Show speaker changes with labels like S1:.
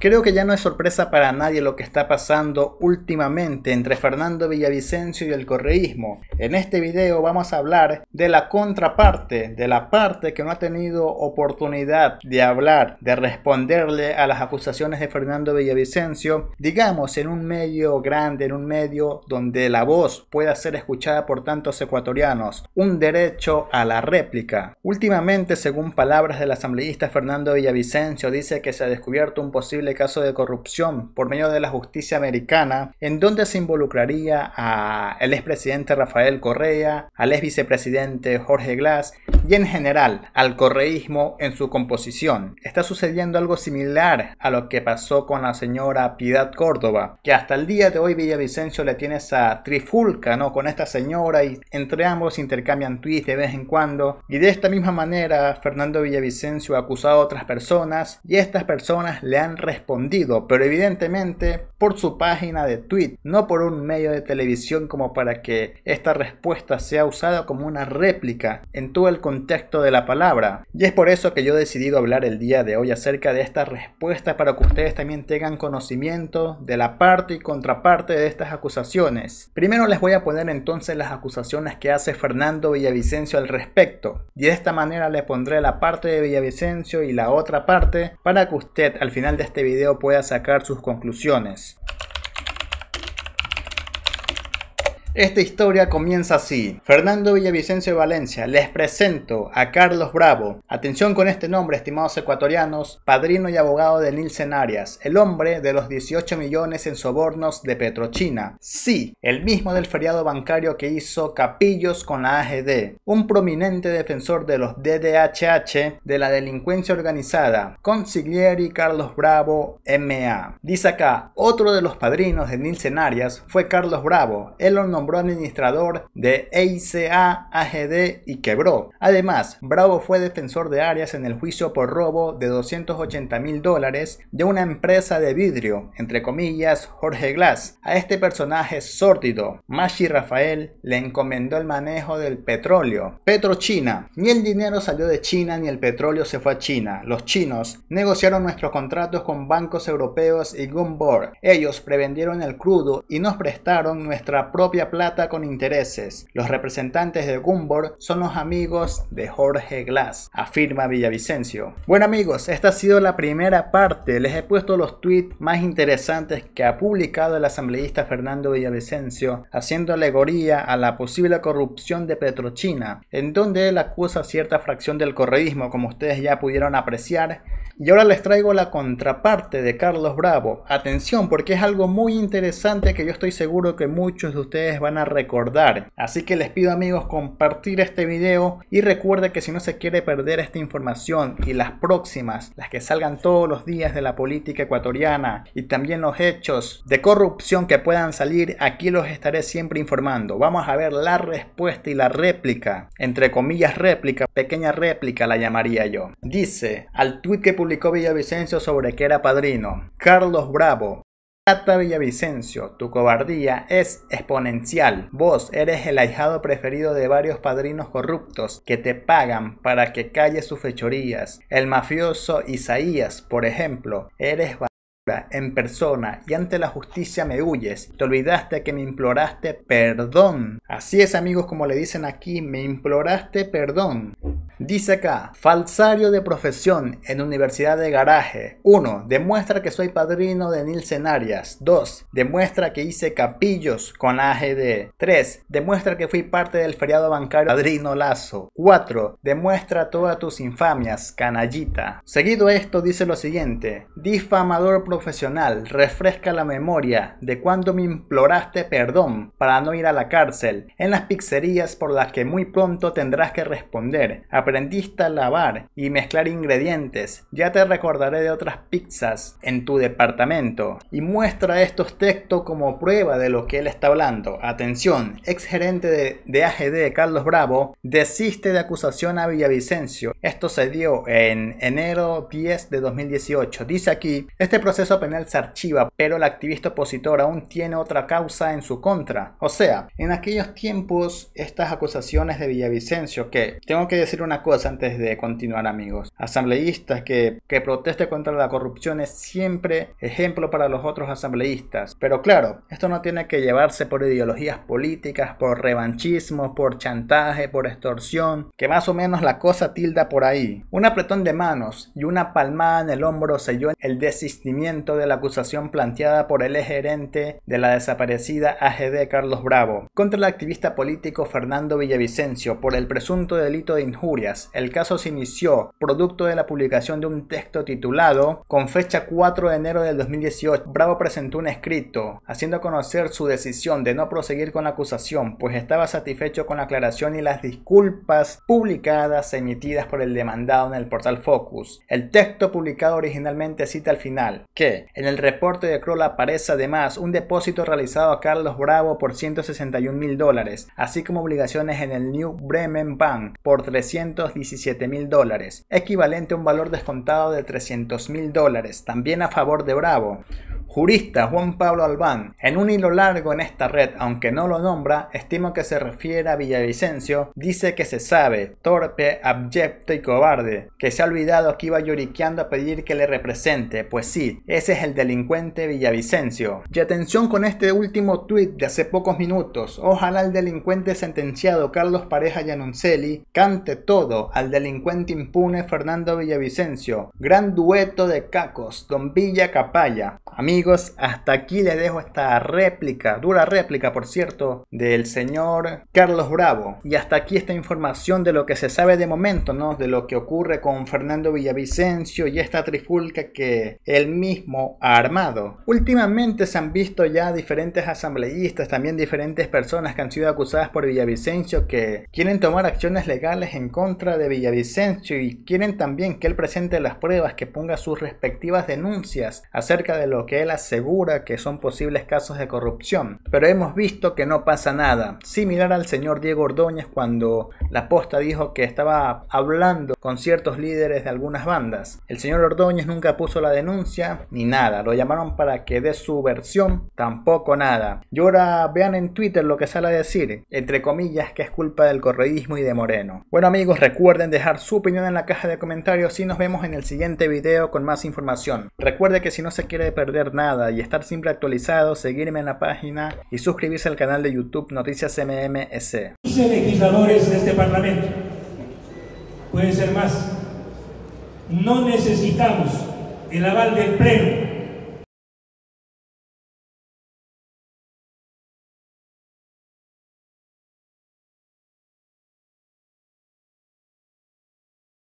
S1: Creo que ya no es sorpresa para nadie lo que está pasando últimamente entre Fernando Villavicencio y el correísmo. En este video vamos a hablar de la contraparte, de la parte que no ha tenido oportunidad de hablar, de responderle a las acusaciones de Fernando Villavicencio, digamos en un medio grande, en un medio donde la voz pueda ser escuchada por tantos ecuatorianos, un derecho a la réplica. Últimamente, según palabras del asambleísta Fernando Villavicencio, dice que se ha descubierto un posible caso de corrupción por medio de la justicia americana, en donde se involucraría a el expresidente Rafael Correa, al ex vicepresidente Jorge Glass y en general al correísmo en su composición. Está sucediendo algo similar a lo que pasó con la señora Piedad Córdoba, que hasta el día de hoy Villavicencio le tiene esa trifulca ¿no? con esta señora y entre ambos intercambian tweets de vez en cuando. Y de esta misma manera, Fernando Villavicencio ha acusado a otras personas y estas personas le han respondido respondido, pero evidentemente por su página de tweet, no por un medio de televisión como para que esta respuesta sea usada como una réplica en todo el contexto de la palabra. Y es por eso que yo he decidido hablar el día de hoy acerca de esta respuesta para que ustedes también tengan conocimiento de la parte y contraparte de estas acusaciones. Primero les voy a poner entonces las acusaciones que hace Fernando Villavicencio al respecto. Y de esta manera le pondré la parte de Villavicencio y la otra parte para que usted al final de este video pueda sacar sus conclusiones. Esta historia comienza así. Fernando Villavicencio de Valencia, les presento a Carlos Bravo. Atención con este nombre, estimados ecuatorianos, padrino y abogado de Nilsen Arias, el hombre de los 18 millones en sobornos de Petrochina. Sí, el mismo del feriado bancario que hizo Capillos con la AGD, un prominente defensor de los DDHH de la delincuencia organizada, Consiglieri Carlos Bravo, MA. Dice acá, otro de los padrinos de Nilsen Arias fue Carlos Bravo, él lo nombró administrador de EICA AGD y quebró. Además, Bravo fue defensor de áreas en el juicio por robo de 280 mil dólares de una empresa de vidrio, entre comillas, Jorge Glass. A este personaje sórdido, Mashi Rafael le encomendó el manejo del petróleo. Petrochina. Ni el dinero salió de China ni el petróleo se fue a China. Los chinos negociaron nuestros contratos con bancos europeos y Gumbor. Ellos prevendieron el crudo y nos prestaron nuestra propia plata con intereses. Los representantes de Gumbor son los amigos de Jorge Glass, afirma Villavicencio. Bueno amigos, esta ha sido la primera parte. Les he puesto los tweets más interesantes que ha publicado el asambleísta Fernando Villavicencio, haciendo alegoría a la posible corrupción de Petrochina, en donde él acusa cierta fracción del correísmo, como ustedes ya pudieron apreciar. Y ahora les traigo la contraparte de Carlos Bravo. Atención, porque es algo muy interesante que yo estoy seguro que muchos de ustedes van a recordar. Así que les pido amigos compartir este vídeo y recuerde que si no se quiere perder esta información y las próximas, las que salgan todos los días de la política ecuatoriana y también los hechos de corrupción que puedan salir, aquí los estaré siempre informando. Vamos a ver la respuesta y la réplica, entre comillas réplica, pequeña réplica la llamaría yo. Dice, al tuit que publicó Villavicencio sobre que era padrino, Carlos Bravo, Cata Villavicencio, tu cobardía es exponencial. Vos eres el ahijado preferido de varios padrinos corruptos que te pagan para que calles sus fechorías. El mafioso Isaías, por ejemplo, eres en persona y ante la justicia me huyes. Te olvidaste que me imploraste perdón. Así es amigos como le dicen aquí, me imploraste perdón. Dice acá, falsario de profesión en Universidad de Garaje. 1. Demuestra que soy padrino de nilcenarias, 2. Demuestra que hice capillos con AGD. 3. Demuestra que fui parte del feriado bancario Padrino Lazo. 4. Demuestra todas tus infamias, canallita. Seguido esto dice lo siguiente. Difamador profesional, refresca la memoria de cuando me imploraste perdón para no ir a la cárcel en las pizzerías por las que muy pronto tendrás que responder. A aprendiste a lavar y mezclar ingredientes, ya te recordaré de otras pizzas en tu departamento. Y muestra estos textos como prueba de lo que él está hablando. Atención, ex gerente de, de AGD Carlos Bravo desiste de acusación a Villavicencio esto se dio en enero 10 de 2018. Dice aquí, este proceso penal se archiva, pero el activista opositor aún tiene otra causa en su contra. O sea, en aquellos tiempos, estas acusaciones de Villavicencio, que tengo que decir una cosa antes de continuar amigos, asambleístas que, que proteste contra la corrupción es siempre ejemplo para los otros asambleístas. Pero claro, esto no tiene que llevarse por ideologías políticas, por revanchismo, por chantaje, por extorsión, que más o menos la cosa tilda por ahí. Un apretón de manos y una palmada en el hombro selló el desistimiento de la acusación planteada por el gerente de la desaparecida AGD Carlos Bravo contra el activista político Fernando Villavicencio por el presunto delito de injurias. El caso se inició producto de la publicación de un texto titulado con fecha 4 de enero del 2018. Bravo presentó un escrito haciendo conocer su decisión de no proseguir con la acusación pues estaba satisfecho con la aclaración y las disculpas publicadas emitidas por el demandado en el portal Focus. El texto publicado originalmente cita al final que en el reporte de Kroll aparece además un depósito realizado a Carlos Bravo por 161 mil dólares, así como obligaciones en el New Bremen Bank por 317 mil dólares, equivalente a un valor descontado de 300 mil dólares, también a favor de Bravo jurista Juan Pablo Albán, en un hilo largo en esta red, aunque no lo nombra, estimo que se refiere a Villavicencio, dice que se sabe, torpe, abyecto y cobarde, que se ha olvidado que iba lloriqueando a pedir que le represente, pues sí, ese es el delincuente Villavicencio. Y atención con este último tuit de hace pocos minutos, ojalá el delincuente sentenciado Carlos Pareja Yanuncelli cante todo al delincuente impune Fernando Villavicencio, gran dueto de cacos, Don Villa Capaya hasta aquí les dejo esta réplica, dura réplica por cierto, del señor Carlos Bravo. Y hasta aquí esta información de lo que se sabe de momento, ¿no? De lo que ocurre con Fernando Villavicencio y esta trifulca que él mismo ha armado. Últimamente se han visto ya diferentes asambleístas, también diferentes personas que han sido acusadas por Villavicencio que quieren tomar acciones legales en contra de Villavicencio y quieren también que él presente las pruebas que ponga sus respectivas denuncias acerca de lo que él asegura que son posibles casos de corrupción, pero hemos visto que no pasa nada. Similar al señor Diego Ordóñez cuando la posta dijo que estaba hablando con ciertos líderes de algunas bandas. El señor Ordóñez nunca puso la denuncia ni nada, lo llamaron para que dé su versión, tampoco nada. Y ahora vean en Twitter lo que sale a decir, entre comillas, que es culpa del correísmo y de Moreno. Bueno amigos, recuerden dejar su opinión en la caja de comentarios y nos vemos en el siguiente video con más información. Recuerde que si no se quiere perder y estar siempre actualizado, seguirme en la página y suscribirse al canal de YouTube Noticias MMS. legisladores de este Parlamento, Pueden ser más, no necesitamos el aval del Pleno